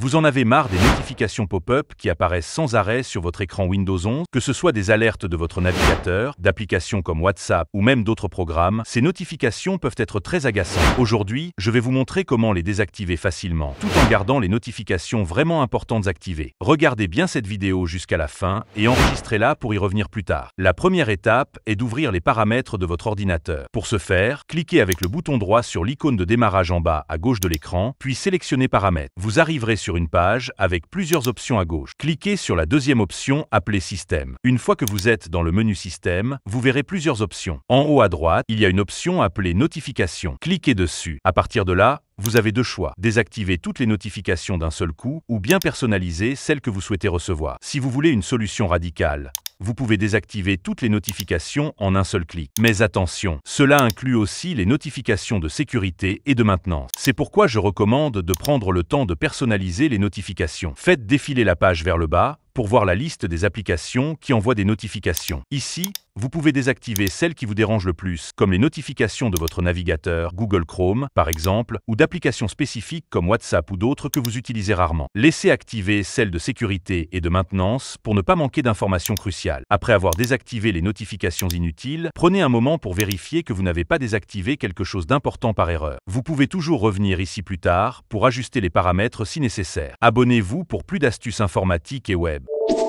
Vous en avez marre des notifications pop-up qui apparaissent sans arrêt sur votre écran Windows 11, que ce soit des alertes de votre navigateur, d'applications comme WhatsApp ou même d'autres programmes, ces notifications peuvent être très agaçantes. Aujourd'hui, je vais vous montrer comment les désactiver facilement, tout en gardant les notifications vraiment importantes activées. Regardez bien cette vidéo jusqu'à la fin et enregistrez-la pour y revenir plus tard. La première étape est d'ouvrir les paramètres de votre ordinateur. Pour ce faire, cliquez avec le bouton droit sur l'icône de démarrage en bas à gauche de l'écran, puis sélectionnez Paramètres. Vous arriverez sur une page avec plusieurs options à gauche. Cliquez sur la deuxième option appelée Système. Une fois que vous êtes dans le menu Système, vous verrez plusieurs options. En haut à droite, il y a une option appelée Notification. Cliquez dessus. À partir de là, vous avez deux choix. Désactiver toutes les notifications d'un seul coup ou bien personnaliser celles que vous souhaitez recevoir. Si vous voulez une solution radicale, vous pouvez désactiver toutes les notifications en un seul clic. Mais attention, cela inclut aussi les notifications de sécurité et de maintenance. C'est pourquoi je recommande de prendre le temps de personnaliser les notifications. Faites défiler la page vers le bas pour voir la liste des applications qui envoient des notifications. Ici, vous pouvez désactiver celles qui vous dérangent le plus, comme les notifications de votre navigateur, Google Chrome par exemple, ou d'applications spécifiques comme WhatsApp ou d'autres que vous utilisez rarement. Laissez activer celles de sécurité et de maintenance pour ne pas manquer d'informations cruciales. Après avoir désactivé les notifications inutiles, prenez un moment pour vérifier que vous n'avez pas désactivé quelque chose d'important par erreur. Vous pouvez toujours revenir ici plus tard pour ajuster les paramètres si nécessaire. Abonnez-vous pour plus d'astuces informatiques et web. Thank you